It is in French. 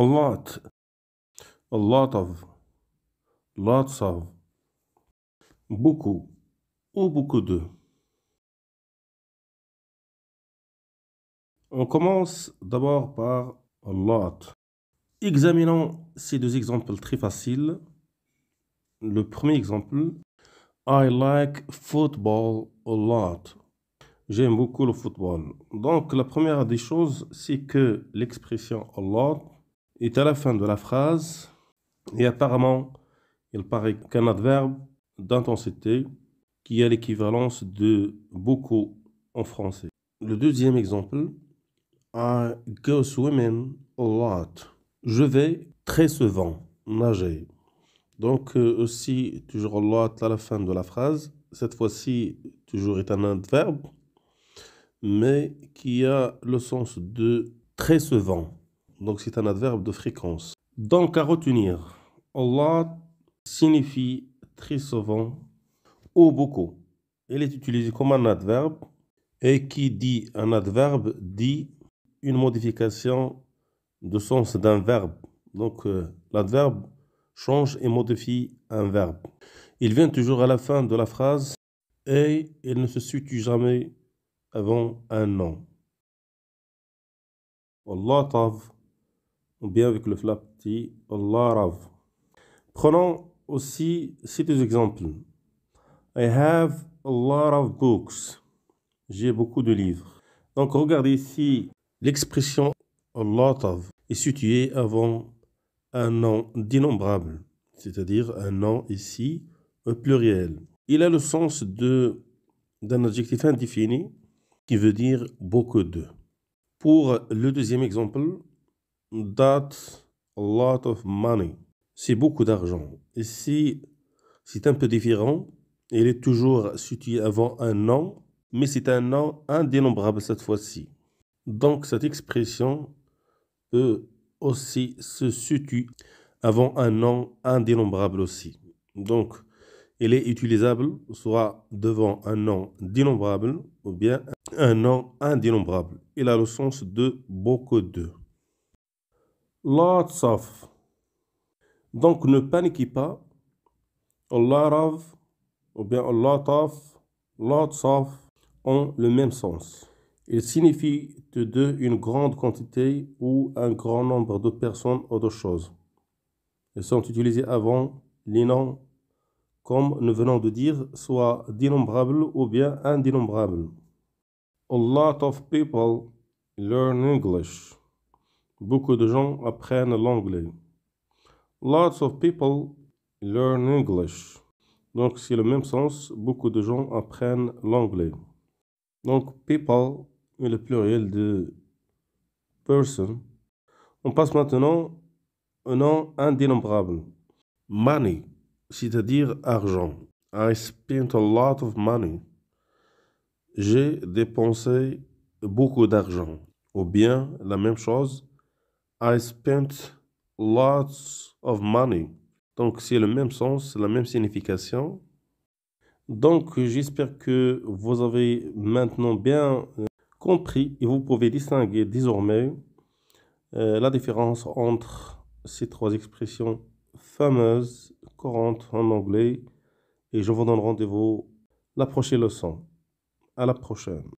a lot, a lot of, lots of, beaucoup ou beaucoup de. On commence d'abord par a lot. Examinons ces deux exemples très faciles. Le premier exemple, I like football a lot. J'aime beaucoup le football. Donc la première des choses, c'est que l'expression a lot est à la fin de la phrase et apparemment il paraît qu'un adverbe d'intensité qui a l'équivalence de beaucoup en français. Le deuxième exemple, I go swimming a lot. Je vais très souvent nager. Donc euh, aussi toujours a lot à la fin de la phrase. Cette fois-ci toujours est un adverbe, mais qui a le sens de très souvent. Donc c'est un adverbe de fréquence. Donc à retenir, Allah signifie très souvent ou beaucoup. Il est utilisé comme un adverbe et qui dit un adverbe dit une modification de sens d'un verbe. Donc euh, l'adverbe change et modifie un verbe. Il vient toujours à la fin de la phrase et il ne se situe jamais avant un nom ou bien avec le flap a lot of. Prenons aussi ces deux exemples. I have a lot of books. J'ai beaucoup de livres. Donc regardez ici, l'expression a lot of est située avant un nom d'innombrable, c'est-à-dire un nom ici, un pluriel. Il a le sens de d'un adjectif indéfini qui veut dire beaucoup de. Pour le deuxième exemple, That's a lot of money. C'est beaucoup d'argent. Ici, c'est un peu différent. Il est toujours situé avant un nom, mais c'est un nom indénombrable cette fois-ci. Donc, cette expression peut aussi se situer avant un nom indénombrable aussi. Donc, elle est utilisable soit devant un nom dénombrable ou bien un nom indénombrable. Il a le sens de beaucoup de lots of. Donc ne paniquez pas. A lot of ou bien a lot of, lots of ont le même sens. Ils signifient de deux une grande quantité ou un grand nombre de personnes ou de choses. Ils sont utilisés avant les noms comme nous venons de dire, soit d'innombrables ou bien indénombrables. A lot of people learn English. Beaucoup de gens apprennent l'anglais. Lots of people learn English. Donc, c'est le même sens. Beaucoup de gens apprennent l'anglais. Donc, people est le pluriel de person. On passe maintenant au nom indénombrable. Money, c'est-à-dire argent. I spent a lot of money. J'ai dépensé beaucoup d'argent. Ou bien la même chose, I spent lots of money. Donc c'est le même sens, la même signification. Donc j'espère que vous avez maintenant bien euh, compris et vous pouvez distinguer désormais euh, la différence entre ces trois expressions fameuses courantes en anglais et je vous donne rendez-vous la prochaine leçon. À la prochaine.